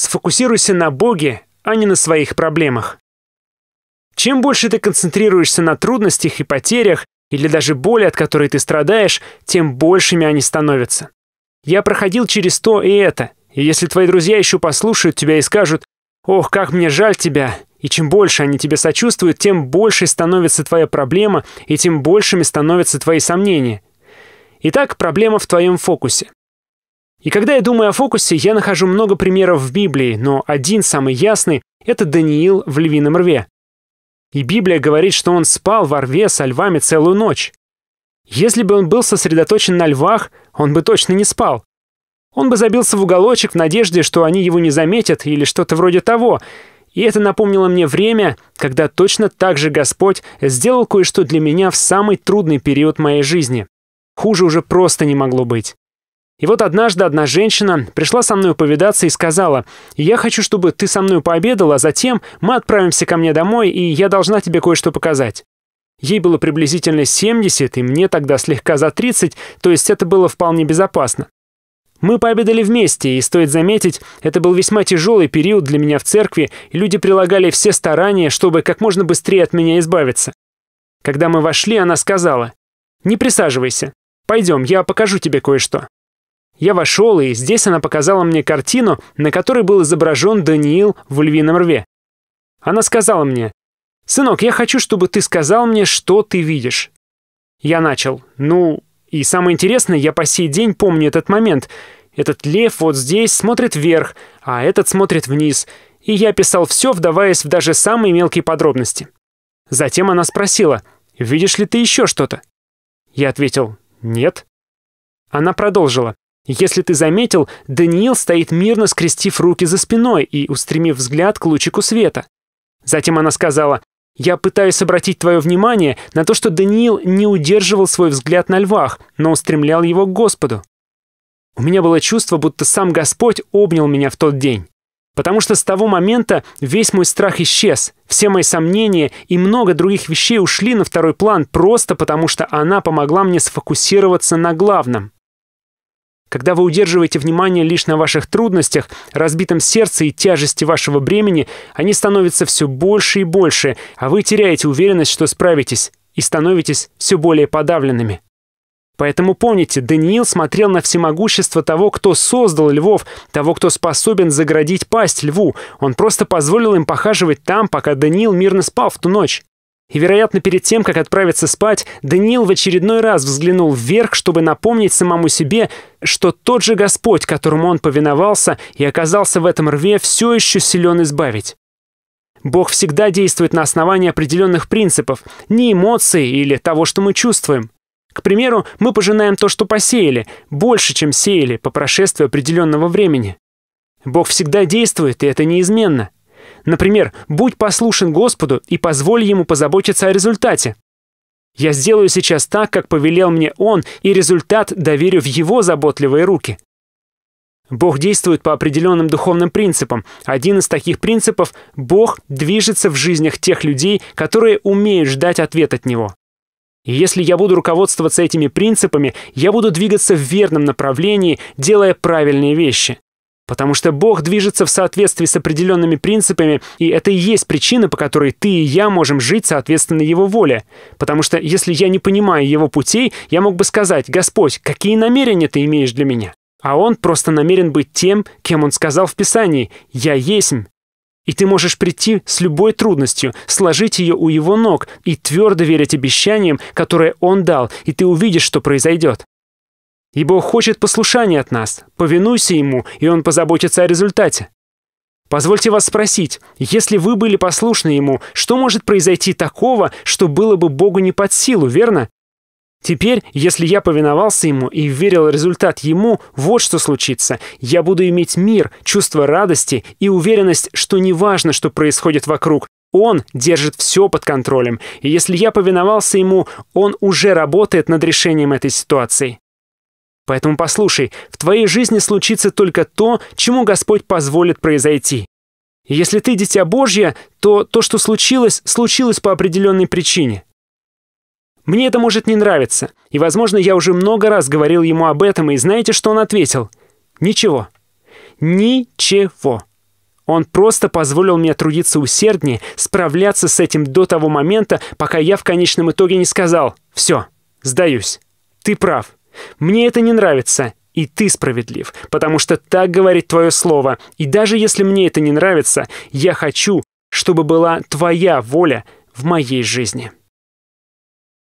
Сфокусируйся на Боге, а не на своих проблемах. Чем больше ты концентрируешься на трудностях и потерях, или даже боли, от которой ты страдаешь, тем большими они становятся. Я проходил через то и это, и если твои друзья еще послушают тебя и скажут «Ох, как мне жаль тебя», и чем больше они тебе сочувствуют, тем больше становится твоя проблема, и тем большими становятся твои сомнения. Итак, проблема в твоем фокусе. И когда я думаю о фокусе, я нахожу много примеров в Библии, но один самый ясный – это Даниил в львином рве. И Библия говорит, что он спал во рве со львами целую ночь. Если бы он был сосредоточен на львах, он бы точно не спал. Он бы забился в уголочек в надежде, что они его не заметят или что-то вроде того. И это напомнило мне время, когда точно так же Господь сделал кое-что для меня в самый трудный период моей жизни. Хуже уже просто не могло быть. И вот однажды одна женщина пришла со мной повидаться и сказала, «Я хочу, чтобы ты со мной пообедала, а затем мы отправимся ко мне домой, и я должна тебе кое-что показать». Ей было приблизительно 70, и мне тогда слегка за 30, то есть это было вполне безопасно. Мы пообедали вместе, и стоит заметить, это был весьма тяжелый период для меня в церкви, и люди прилагали все старания, чтобы как можно быстрее от меня избавиться. Когда мы вошли, она сказала, «Не присаживайся. Пойдем, я покажу тебе кое-что». Я вошел, и здесь она показала мне картину, на которой был изображен Даниил в львином рве. Она сказала мне, «Сынок, я хочу, чтобы ты сказал мне, что ты видишь». Я начал, ну, и самое интересное, я по сей день помню этот момент. Этот лев вот здесь смотрит вверх, а этот смотрит вниз. И я писал все, вдаваясь в даже самые мелкие подробности. Затем она спросила, «Видишь ли ты еще что-то?» Я ответил, «Нет». Она продолжила, если ты заметил, Даниил стоит мирно, скрестив руки за спиной и устремив взгляд к лучику света. Затем она сказала, «Я пытаюсь обратить твое внимание на то, что Даниил не удерживал свой взгляд на львах, но устремлял его к Господу. У меня было чувство, будто сам Господь обнял меня в тот день. Потому что с того момента весь мой страх исчез, все мои сомнения и много других вещей ушли на второй план просто потому, что она помогла мне сфокусироваться на главном — когда вы удерживаете внимание лишь на ваших трудностях, разбитом сердце и тяжести вашего бремени, они становятся все больше и больше, а вы теряете уверенность, что справитесь, и становитесь все более подавленными. Поэтому помните, Даниил смотрел на всемогущество того, кто создал львов, того, кто способен заградить пасть льву. Он просто позволил им похаживать там, пока Даниил мирно спал в ту ночь. И, вероятно, перед тем, как отправиться спать, Даниил в очередной раз взглянул вверх, чтобы напомнить самому себе, что тот же Господь, которому он повиновался и оказался в этом рве, все еще силен избавить. Бог всегда действует на основании определенных принципов, не эмоций или того, что мы чувствуем. К примеру, мы пожинаем то, что посеяли, больше, чем сеяли по прошествии определенного времени. Бог всегда действует, и это неизменно – Например, будь послушен Господу и позволь Ему позаботиться о результате. Я сделаю сейчас так, как повелел мне Он, и результат доверю в Его заботливые руки. Бог действует по определенным духовным принципам. Один из таких принципов – Бог движется в жизнях тех людей, которые умеют ждать ответ от Него. И если я буду руководствоваться этими принципами, я буду двигаться в верном направлении, делая правильные вещи. Потому что Бог движется в соответствии с определенными принципами, и это и есть причина, по которой ты и я можем жить соответственно Его воле. Потому что если я не понимаю Его путей, я мог бы сказать, «Господь, какие намерения ты имеешь для меня?» А Он просто намерен быть тем, кем Он сказал в Писании «Я есть. И ты можешь прийти с любой трудностью, сложить ее у Его ног и твердо верить обещаниям, которые Он дал, и ты увидишь, что произойдет. И Бог хочет послушания от нас. Повинуйся Ему, и Он позаботится о результате. Позвольте вас спросить, если вы были послушны Ему, что может произойти такого, что было бы Богу не под силу, верно? Теперь, если я повиновался Ему и верил результат Ему, вот что случится. Я буду иметь мир, чувство радости и уверенность, что не важно, что происходит вокруг, он держит все под контролем, и если я повиновался ему, он уже работает над решением этой ситуации. Поэтому послушай, в твоей жизни случится только то, чему Господь позволит произойти. если ты дитя Божье, то то, что случилось, случилось по определенной причине. Мне это может не нравиться, и, возможно, я уже много раз говорил ему об этом, и знаете, что он ответил? Ничего. Ничего. Он просто позволил мне трудиться усерднее, справляться с этим до того момента, пока я в конечном итоге не сказал «Все, сдаюсь, ты прав, мне это не нравится, и ты справедлив, потому что так говорит твое слово, и даже если мне это не нравится, я хочу, чтобы была твоя воля в моей жизни».